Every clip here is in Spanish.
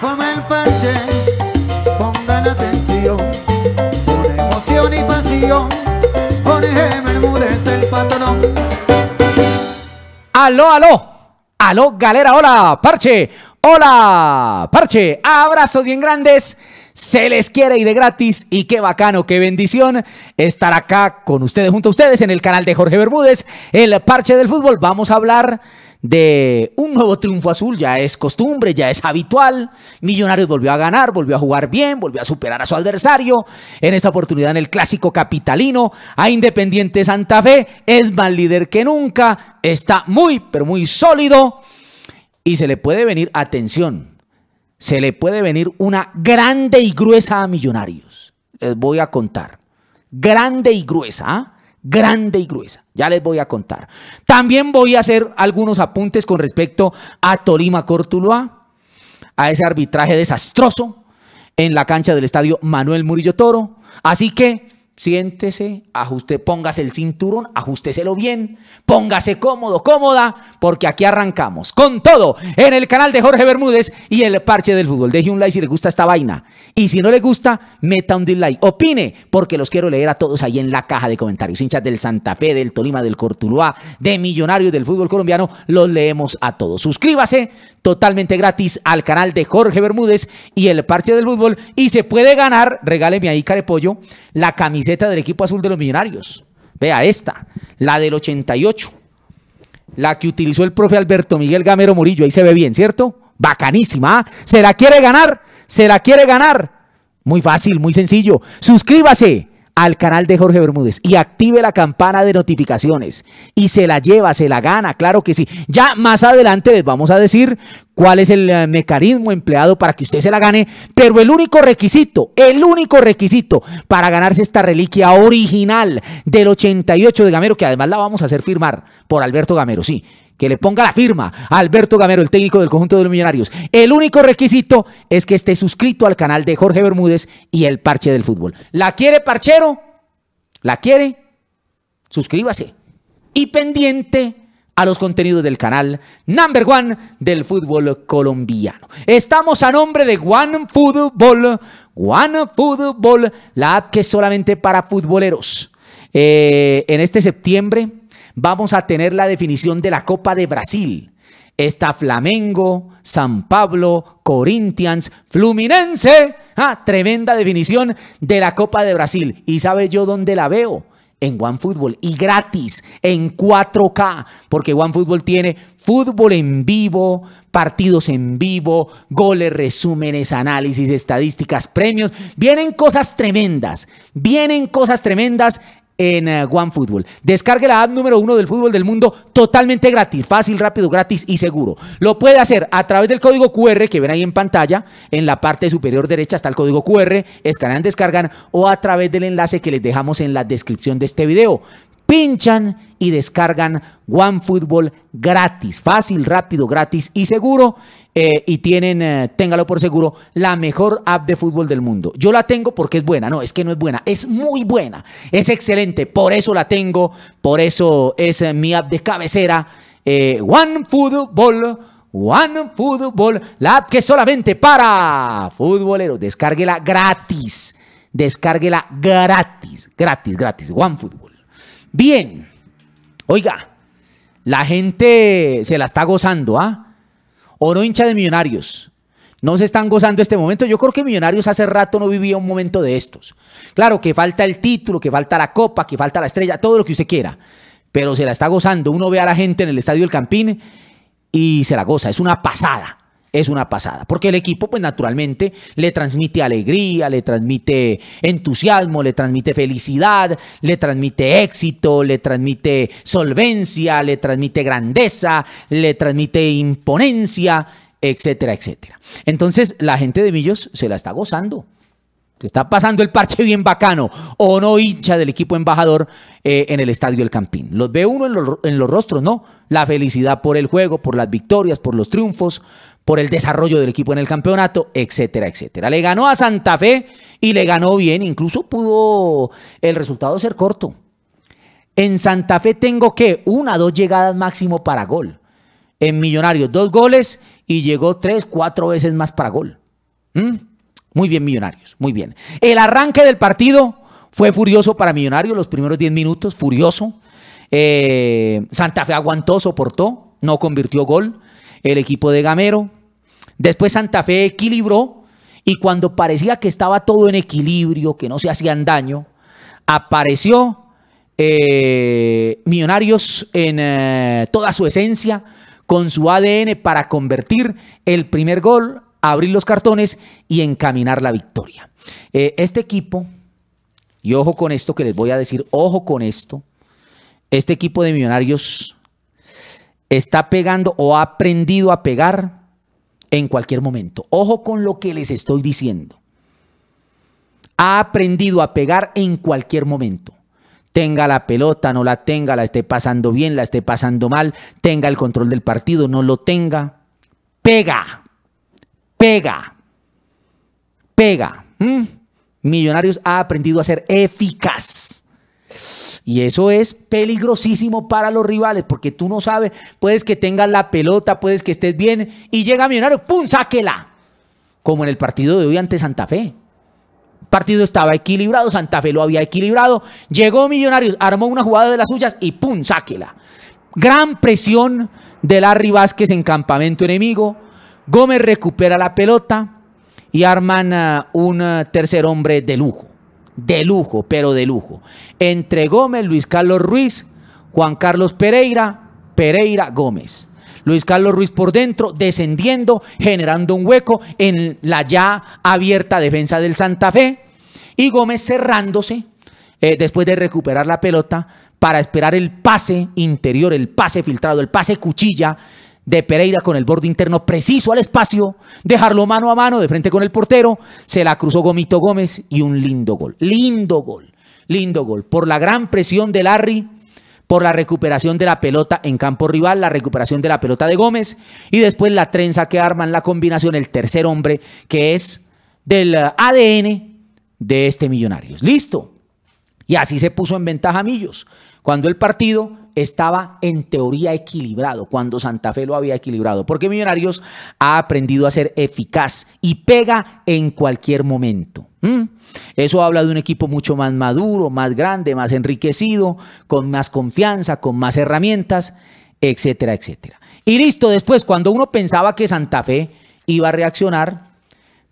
perfuma el parche, pongan atención, con emoción y pasión, Jorge Bermúdez el patrón. Aló, aló, aló, galera, hola, parche, hola, parche, abrazos bien grandes. Se les quiere y de gratis. Y qué bacano, qué bendición estar acá con ustedes, junto a ustedes, en el canal de Jorge Bermúdez, el Parche del Fútbol. Vamos a hablar de un nuevo triunfo azul, ya es costumbre, ya es habitual. Millonarios volvió a ganar, volvió a jugar bien, volvió a superar a su adversario. En esta oportunidad en el clásico capitalino a Independiente Santa Fe, es más líder que nunca, está muy, pero muy sólido y se le puede venir, atención, se le puede venir una grande y gruesa a Millonarios. Les voy a contar. Grande y gruesa. ¿ah? grande y gruesa. Ya les voy a contar. También voy a hacer algunos apuntes con respecto a Tolima Cortuloa, a ese arbitraje desastroso en la cancha del estadio Manuel Murillo Toro. Así que siéntese, ajuste, póngase el cinturón, ajusteselo bien, póngase cómodo, cómoda, porque aquí arrancamos con todo en el canal de Jorge Bermúdez y el parche del fútbol. Deje un like si le gusta esta vaina y si no le gusta, meta un dislike. Opine, porque los quiero leer a todos ahí en la caja de comentarios. Hinchas del Santa Fe, del Tolima, del Cortuluá, de Millonarios del fútbol colombiano, los leemos a todos. Suscríbase totalmente gratis al canal de Jorge Bermúdez y el parche del fútbol y se puede ganar, regáleme ahí carepollo, la camiseta del equipo azul de los Millonarios. Vea esta, la del 88. La que utilizó el profe Alberto Miguel Gamero Murillo. Ahí se ve bien, ¿cierto? Bacanísima. ¿ah? ¿Se la quiere ganar? ¿Se la quiere ganar? Muy fácil, muy sencillo. Suscríbase al canal de Jorge Bermúdez y active la campana de notificaciones y se la lleva, se la gana, claro que sí. Ya más adelante les vamos a decir cuál es el eh, mecanismo empleado para que usted se la gane, pero el único requisito, el único requisito para ganarse esta reliquia original del 88 de Gamero, que además la vamos a hacer firmar por Alberto Gamero, sí que le ponga la firma a Alberto Gamero, el técnico del conjunto de los millonarios. El único requisito es que esté suscrito al canal de Jorge Bermúdez y el Parche del Fútbol. ¿La quiere Parchero? ¿La quiere? Suscríbase. Y pendiente a los contenidos del canal Number One del fútbol colombiano. Estamos a nombre de One football One football la app que es solamente para futboleros. Eh, en este septiembre vamos a tener la definición de la Copa de Brasil. Está Flamengo, San Pablo, Corinthians, Fluminense. Ah, tremenda definición de la Copa de Brasil. ¿Y sabe yo dónde la veo? en OneFootball y gratis en 4K, porque OneFootball tiene fútbol en vivo, partidos en vivo, goles, resúmenes, análisis, estadísticas, premios. Vienen cosas tremendas, vienen cosas tremendas en eh, OneFootball. Descargue la app número uno del fútbol del mundo totalmente gratis, fácil, rápido, gratis y seguro. Lo puede hacer a través del código QR que ven ahí en pantalla. En la parte superior derecha está el código QR, escanean, descargan o a través del enlace que les dejamos en la descripción de este video pinchan y descargan OneFootball gratis, fácil, rápido, gratis y seguro. Eh, y tienen, eh, téngalo por seguro, la mejor app de fútbol del mundo. Yo la tengo porque es buena, no, es que no es buena, es muy buena, es excelente, por eso la tengo, por eso es eh, mi app de cabecera, OneFootball. OneFootball, la app que solamente para futboleros. Descárguela gratis. Descárguela gratis, gratis, gratis. One football. Bien, oiga, la gente se la está gozando, ¿ah? Oro hincha de millonarios. No se están gozando este momento. Yo creo que Millonarios hace rato no vivía un momento de estos. Claro que falta el título, que falta la copa, que falta la estrella, todo lo que usted quiera. Pero se la está gozando. Uno ve a la gente en el Estadio del Campín y se la goza. Es una pasada es una pasada, porque el equipo pues naturalmente le transmite alegría, le transmite entusiasmo, le transmite felicidad, le transmite éxito, le transmite solvencia, le transmite grandeza, le transmite imponencia, etcétera, etcétera. Entonces la gente de Millos se la está gozando. Se está pasando el parche bien bacano o no hincha del equipo embajador eh, en el estadio El Campín. Los ve uno en los rostros, no. La felicidad por el juego, por las victorias, por los triunfos, por el desarrollo del equipo en el campeonato, etcétera, etcétera. Le ganó a Santa Fe y le ganó bien, incluso pudo el resultado ser corto. En Santa Fe tengo que una, dos llegadas máximo para gol. En Millonarios, dos goles y llegó tres, cuatro veces más para gol. ¿Mm? Muy bien, Millonarios, muy bien. El arranque del partido fue furioso para Millonarios, los primeros diez minutos, furioso. Eh, Santa Fe aguantó, soportó, no convirtió gol. El equipo de Gamero, Después Santa Fe equilibró y cuando parecía que estaba todo en equilibrio, que no se hacían daño, apareció eh, Millonarios en eh, toda su esencia, con su ADN para convertir el primer gol, abrir los cartones y encaminar la victoria. Eh, este equipo, y ojo con esto que les voy a decir, ojo con esto, este equipo de Millonarios está pegando o ha aprendido a pegar en cualquier momento. Ojo con lo que les estoy diciendo. Ha aprendido a pegar en cualquier momento. Tenga la pelota, no la tenga, la esté pasando bien, la esté pasando mal, tenga el control del partido, no lo tenga. Pega, pega, pega. ¿Mm? Millonarios ha aprendido a ser eficaz. Y eso es peligrosísimo para los rivales, porque tú no sabes, puedes que tengas la pelota, puedes que estés bien, y llega Millonario, ¡pum! ¡Sáquela! Como en el partido de hoy ante Santa Fe. El partido estaba equilibrado, Santa Fe lo había equilibrado, llegó Millonarios, armó una jugada de las suyas y ¡pum! ¡Sáquela! Gran presión de Larry Vázquez en campamento enemigo. Gómez recupera la pelota y arman ah, un ah, tercer hombre de lujo de lujo, pero de lujo. Entre Gómez, Luis Carlos Ruiz, Juan Carlos Pereira, Pereira Gómez. Luis Carlos Ruiz por dentro, descendiendo, generando un hueco en la ya abierta defensa del Santa Fe. Y Gómez cerrándose eh, después de recuperar la pelota para esperar el pase interior, el pase filtrado, el pase cuchilla de Pereira con el borde interno preciso al espacio, dejarlo mano a mano de frente con el portero, se la cruzó Gomito Gómez y un lindo gol, lindo gol, lindo gol. Por la gran presión de Larry, por la recuperación de la pelota en campo rival, la recuperación de la pelota de Gómez y después la trenza que arman la combinación, el tercer hombre que es del eh, ADN de este Millonarios. Listo, y así se puso en ventaja Millos, cuando el partido estaba en teoría equilibrado, cuando Santa Fe lo había equilibrado, porque Millonarios ha aprendido a ser eficaz y pega en cualquier momento. Eso habla de un equipo mucho más maduro, más grande, más enriquecido, con más confianza, con más herramientas, etcétera, etcétera. Y listo, después cuando uno pensaba que Santa Fe iba a reaccionar,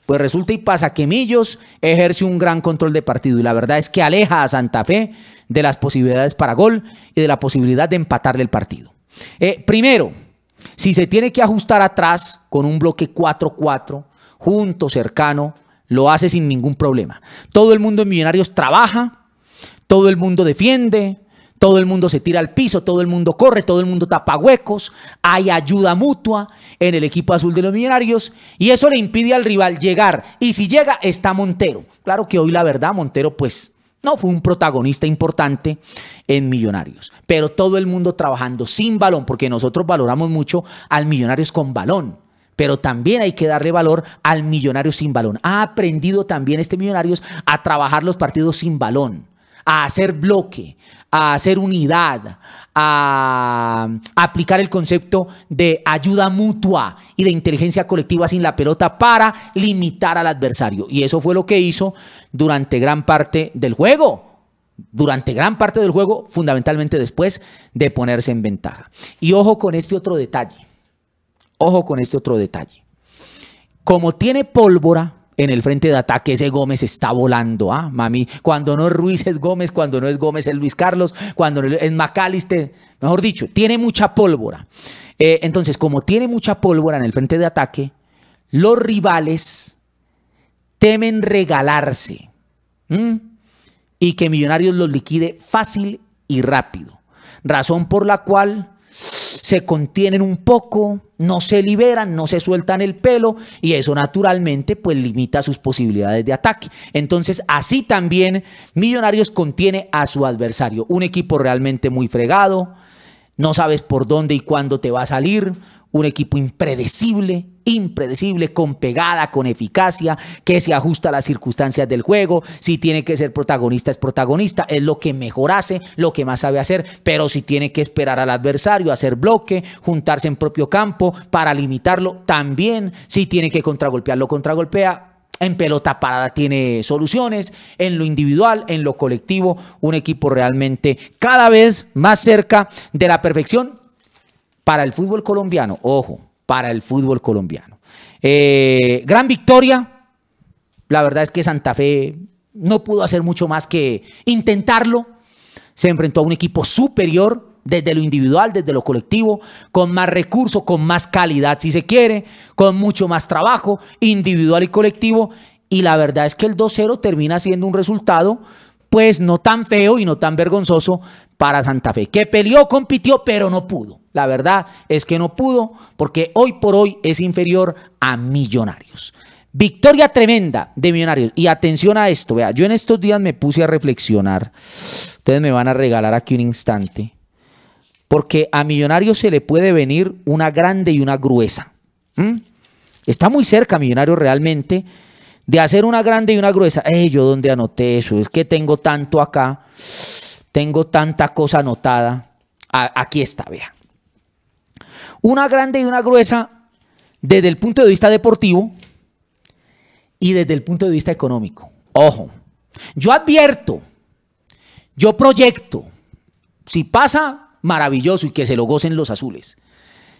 pues resulta y pasa que Millos ejerce un gran control de partido y la verdad es que aleja a Santa Fe de las posibilidades para gol y de la posibilidad de empatarle el partido. Eh, primero, si se tiene que ajustar atrás con un bloque 4-4, junto, cercano, lo hace sin ningún problema. Todo el mundo en Millonarios trabaja, todo el mundo defiende, todo el mundo se tira al piso, todo el mundo corre, todo el mundo tapa huecos, hay ayuda mutua en el equipo azul de los millonarios y eso le impide al rival llegar. Y si llega, está Montero. Claro que hoy la verdad, Montero pues no fue un protagonista importante en Millonarios, pero todo el mundo trabajando sin balón, porque nosotros valoramos mucho al Millonarios con balón pero también hay que darle valor al millonario sin balón. Ha aprendido también este Millonarios a trabajar los partidos sin balón a hacer bloque, a hacer unidad, a aplicar el concepto de ayuda mutua y de inteligencia colectiva sin la pelota para limitar al adversario. Y eso fue lo que hizo durante gran parte del juego durante gran parte del juego, fundamentalmente después de ponerse en ventaja. Y ojo con este otro detalle. Ojo con este otro detalle. Como tiene pólvora, en el frente de ataque ese Gómez está volando, ¿ah? Mami, cuando no es Ruiz es Gómez, cuando no es Gómez es Luis Carlos, cuando es Macaliste. mejor dicho, tiene mucha pólvora. Eh, entonces, como tiene mucha pólvora en el frente de ataque, los rivales temen regalarse y que Millonarios los liquide fácil y rápido. Razón por la cual se contienen un poco, no se liberan, no se sueltan el pelo y eso naturalmente pues limita sus posibilidades de ataque. Entonces así también Millonarios contiene a su adversario, un equipo realmente muy fregado, no sabes por dónde y cuándo te va a salir, un equipo impredecible, impredecible, con pegada, con eficacia, que se ajusta a las circunstancias del juego, si tiene que ser protagonista es protagonista, es lo que mejor hace, lo que más sabe hacer, pero si tiene que esperar al adversario, hacer bloque, juntarse en propio campo para limitarlo, también si tiene que contragolpearlo, contragolpea, en pelota parada tiene soluciones, en lo individual, en lo colectivo, un equipo realmente cada vez más cerca de la perfección para el fútbol colombiano, ojo, para el fútbol colombiano. Eh, gran victoria, la verdad es que Santa Fe no pudo hacer mucho más que intentarlo, se enfrentó a un equipo superior, desde lo individual, desde lo colectivo, con más recursos, con más calidad si se quiere, con mucho más trabajo individual y colectivo. Y la verdad es que el 2-0 termina siendo un resultado pues no tan feo y no tan vergonzoso para Santa Fe, que peleó, compitió, pero no pudo. La verdad es que no pudo porque hoy por hoy es inferior a Millonarios. Victoria tremenda de Millonarios. Y atención a esto, vea, yo en estos días me puse a reflexionar. Ustedes me van a regalar aquí un instante. Porque a Millonarios se le puede venir una grande y una gruesa. Está muy cerca Millonarios realmente de hacer una grande y una gruesa. Eh, yo dónde anoté eso, es que tengo tanto acá, tengo tanta cosa anotada. aquí está, vea. Una grande y una gruesa desde el punto de vista deportivo y desde el punto de vista económico. Ojo, yo advierto, yo proyecto, si pasa, maravilloso y que se lo gocen los azules.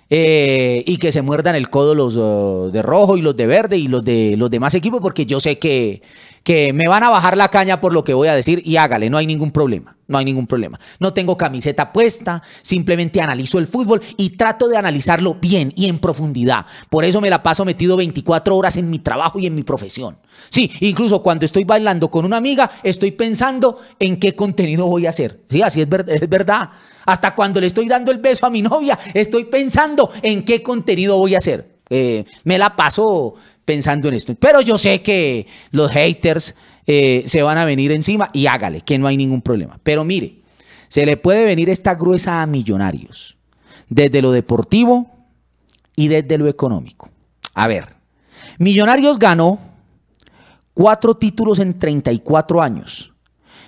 Eh, y que se muerdan el codo los eh, de rojo y los de verde y los de los demás equipos, porque yo sé que, que me van a bajar la caña por lo que voy a decir y hágale, no hay ningún problema, no hay ningún problema. No tengo camiseta puesta, simplemente analizo el fútbol y trato de analizarlo bien y en profundidad. Por eso me la paso metido 24 horas en mi trabajo y en mi profesión. Sí, incluso cuando estoy bailando con una amiga, estoy pensando en qué contenido voy a hacer. Sí, así es, es verdad. Hasta cuando le estoy dando el beso a mi novia, estoy pensando en qué contenido voy a hacer. Eh, me la paso pensando en esto. Pero yo sé que los haters eh, se van a venir encima y hágale, que no hay ningún problema. Pero mire, se le puede venir esta gruesa a millonarios, desde lo deportivo y desde lo económico. A ver, Millonarios ganó cuatro títulos en 34 años,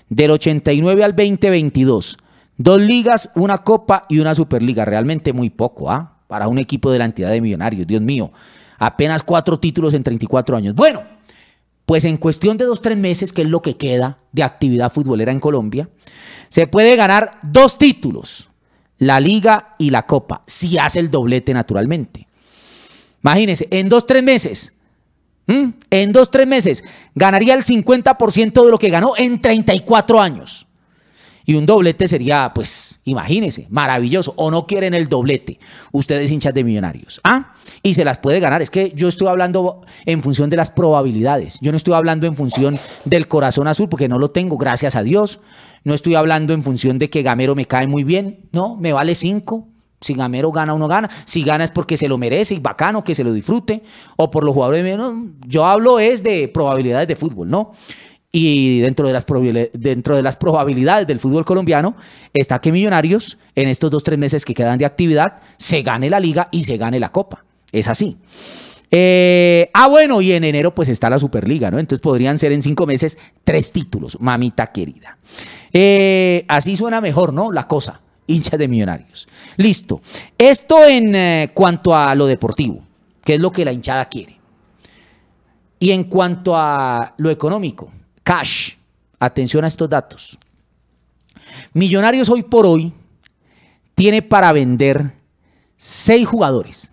del 89 al 2022. Dos ligas, una copa y una superliga. Realmente muy poco, ¿ah? Para un equipo de la entidad de millonarios, Dios mío. Apenas cuatro títulos en 34 años. Bueno, pues en cuestión de dos, tres meses, que es lo que queda de actividad futbolera en Colombia, se puede ganar dos títulos, la liga y la copa, si hace el doblete naturalmente. Imagínense, en dos, tres meses, en dos, tres meses, ganaría el 50% de lo que ganó en 34 años. Y un doblete sería, pues, imagínense, maravilloso. O no quieren el doblete, ustedes hinchas de millonarios. Ah, y se las puede ganar. Es que yo estoy hablando en función de las probabilidades. Yo no estoy hablando en función del corazón azul, porque no lo tengo, gracias a Dios. No estoy hablando en función de que Gamero me cae muy bien. No, me vale cinco. Si Gamero gana o gana, si gana es porque se lo merece y bacano que se lo disfrute, o por los jugadores. menos yo hablo es de probabilidades de fútbol, ¿no? Y dentro de, las dentro de las probabilidades del fútbol colombiano está que Millonarios en estos dos, tres meses que quedan de actividad se gane la liga y se gane la copa. Es así. Eh, ah, bueno, y en enero pues está la Superliga, ¿no? Entonces podrían ser en cinco meses tres títulos, mamita querida. Eh, así suena mejor, ¿no? La cosa, hinchas de millonarios. Listo. Esto en eh, cuanto a lo deportivo, que es lo que la hinchada quiere. Y en cuanto a lo económico, Cash. Atención a estos datos. Millonarios hoy por hoy tiene para vender seis jugadores.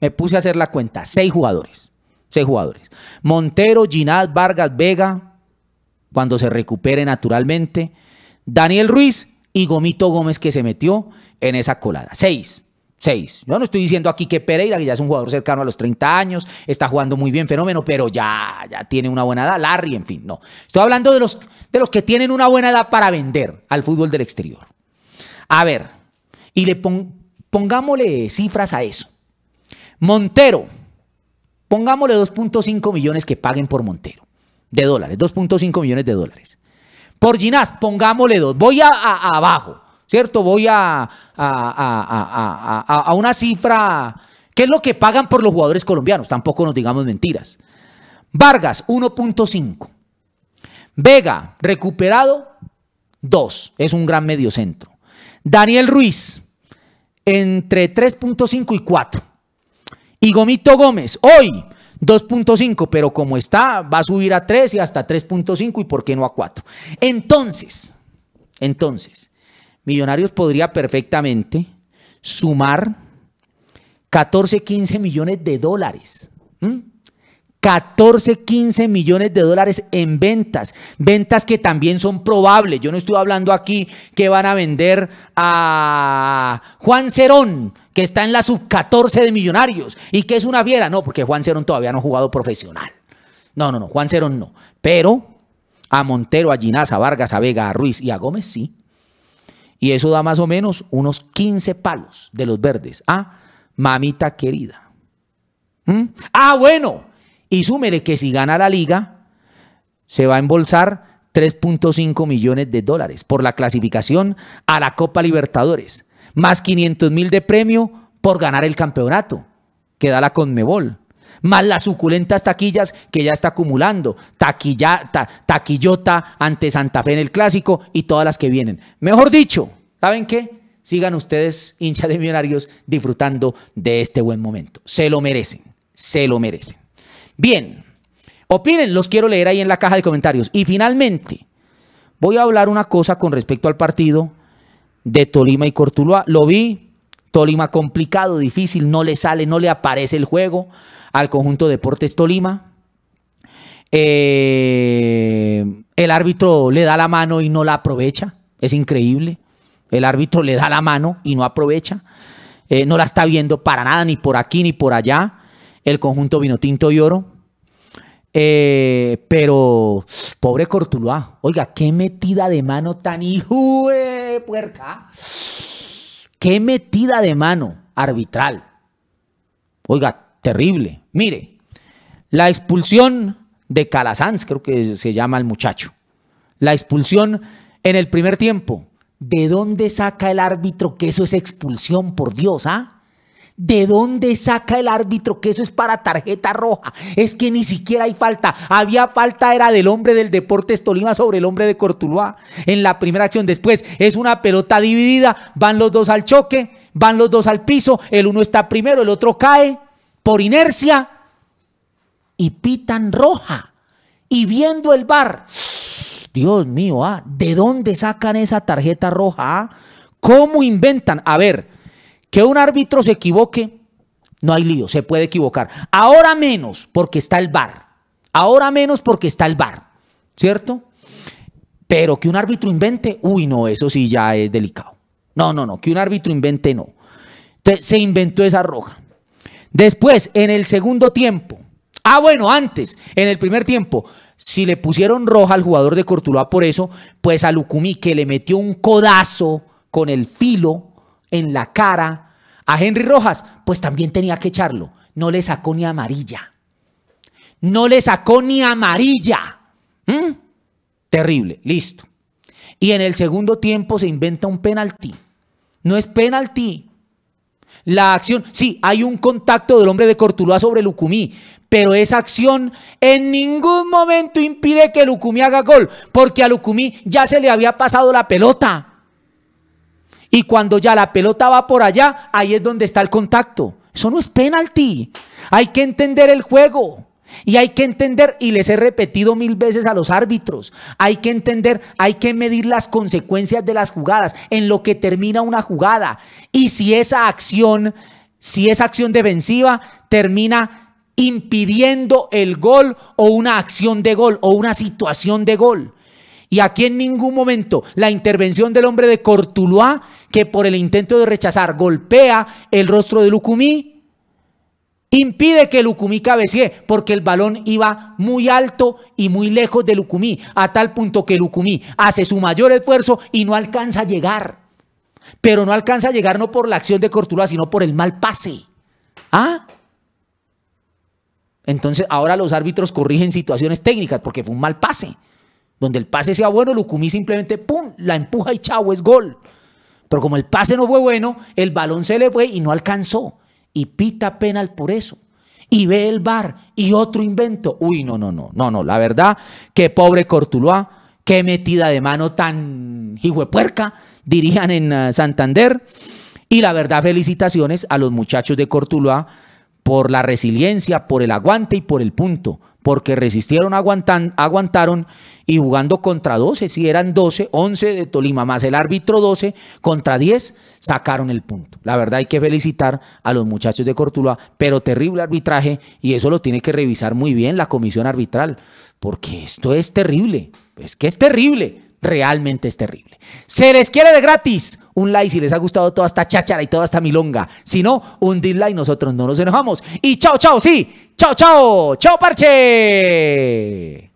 Me puse a hacer la cuenta, seis jugadores. Seis jugadores. Montero, Ginás, Vargas, Vega, cuando se recupere naturalmente. Daniel Ruiz y Gomito Gómez que se metió en esa colada. Seis. Yo no estoy diciendo aquí que Pereira, que ya es un jugador cercano a los 30 años, está jugando muy bien, fenómeno, pero ya, ya tiene una buena edad. Larry, en fin, no. Estoy hablando de los, de los que tienen una buena edad para vender al fútbol del exterior. A ver, y le pongámosle cifras a eso. Montero, pongámosle 2.5 millones que paguen por Montero, de dólares, 2.5 millones de dólares. Por Ginás, pongámosle 2. Voy a abajo. ¿cierto? Voy a, a, una cifra. ¿Qué es lo que pagan por los jugadores colombianos? Tampoco nos digamos mentiras. Vargas, 1.5. Vega, recuperado, 2. Es un gran mediocentro. Daniel Ruiz, entre 3.5 y 4. Y Gomito Gómez, hoy 2.5, pero como está, va a subir a 3 y hasta 3.5 y por qué no a 4. Entonces, entonces, Millonarios podría perfectamente sumar 14, 15 millones de dólares. 14, 15 millones de dólares en ventas. Ventas que también son probables. Yo no estoy hablando aquí que van a vender a Juan Cerón, que está en la sub-14 de Millonarios y que es una fiera. No, porque Juan Cerón todavía no ha jugado profesional. No, no, no, Juan Cerón no. Pero a Montero, a Ginaza, a Vargas, a Vega, a Ruiz y a Gómez sí. Y eso da más o menos unos 15 palos de los verdes. Ah, mamita querida. ¿Mm? Ah, bueno. Y súmele que si gana la liga, se va a embolsar 3.5 millones de dólares por la clasificación a la Copa Libertadores, más 500 mil de premio por ganar el campeonato que da la Conmebol más las suculentas taquillas que ya está acumulando, taquilla, taquillota ante Santa Fe en el clásico y todas las que vienen. Mejor dicho, ¿saben qué? Sigan ustedes, hinchas de millonarios, disfrutando de este buen momento. Se lo merecen, se lo merecen. Bien, opinen, los quiero leer ahí en la caja de comentarios. Y finalmente, voy a hablar una cosa con respecto al partido de Tolima y Cortuluá. Lo vi, Tolima complicado, difícil, no le sale, no le aparece el juego al conjunto Deportes Tolima. Eh, el árbitro le da la mano y no la aprovecha. Es increíble. El árbitro le da la mano y no aprovecha. Eh, no la está viendo para nada, ni por aquí ni por allá. El conjunto Vinotinto y Oro. Eh, pero, pobre Cortuluá. Oiga, qué metida de mano tan hijo puerca. Qué metida de mano arbitral. Oiga, terrible. Mire, la expulsión de Calasanz, creo que se llama el muchacho. La expulsión en el primer tiempo. ¿De dónde saca el árbitro que eso es expulsión, por Dios? ¿Ah? ¿De dónde saca el árbitro que eso es para tarjeta roja? Es que ni siquiera hay falta. Había falta, era del hombre del Deportes Tolima sobre el hombre de Cortuluá en la primera acción. Después es una pelota dividida, van los dos al choque, van los dos al piso, el uno está primero, el otro cae por inercia y pitan roja. Y viendo el bar, Dios mío, ah, ¿de dónde sacan esa tarjeta roja? Ah? ¿Cómo inventan? A ver, que un árbitro se equivoque, no hay lío, se puede equivocar. Ahora menos porque está el VAR. Ahora menos porque está el VAR, ¿cierto? Pero que un árbitro invente, uy, no, eso sí ya es delicado. No, no, no, que un árbitro invente, no. Entonces, se inventó esa roja. Después, en el segundo tiempo, ah, bueno, antes, en el primer tiempo, si le pusieron roja al jugador de Cortuloa por eso, pues a Lucumí, que le metió un codazo con el filo en la cara a Henry Rojas, pues también tenía que echarlo. No le sacó ni amarilla. No le sacó ni amarilla. ¿Mm? Terrible, listo. Y en el segundo tiempo se inventa un penalti. No es penalti. La acción, sí, hay un contacto del hombre de Cortuloa sobre Lucumí, pero esa acción en ningún momento impide que Lucumí haga gol, porque a Lucumí ya se le había pasado la pelota. Y cuando ya la pelota va por allá, ahí es donde está el contacto. Eso no es penalti. Hay que entender el juego. Y hay que entender, y les he repetido mil veces a los árbitros, hay que entender, hay que medir las consecuencias de las jugadas, en lo que termina una jugada. Y si esa acción, si esa acción defensiva termina impidiendo el gol o una acción de gol o una situación de gol. Y aquí en ningún momento la intervención del hombre de Cortuluá, que por el intento de rechazar golpea el rostro de Lucumí, impide que Lucumí cabecee, porque el balón iba muy alto y muy lejos de Lucumí, a tal punto que Lucumí hace su mayor esfuerzo y no alcanza a llegar. Pero no alcanza a llegar no por la acción de Cortuluá, sino por el mal pase. ¿Ah? Entonces ahora los árbitros corrigen situaciones técnicas porque fue un mal pase. Donde el pase sea bueno, Lucumí simplemente ¡pum! la empuja y chavo, es gol. Pero como el pase no fue bueno, el balón se le fue y no alcanzó. Y pita penal por eso. Y ve el bar y otro invento. Uy, no, no, no, no, no. La verdad, qué pobre Cortuloa, qué metida de mano tan puerca dirían en ah, Santander. Y la verdad, felicitaciones a los muchachos de Cortuloa por la resiliencia, por el aguante y por el punto porque resistieron, aguantaron y jugando contra 12, si eran 12, 11 de Tolima más el árbitro 12 contra 10, sacaron el punto. La verdad hay que felicitar a los muchachos de Cortuloa, pero terrible arbitraje y eso lo tiene que revisar muy bien la comisión arbitral, porque esto es terrible, es que es terrible, realmente es terrible. Se les quiere de gratis. Un like si les ha gustado toda esta cháchara y toda esta milonga. Si no, un dislike, nosotros no nos enojamos. Y chao, chao, sí. Chao, chao. Chao, parche.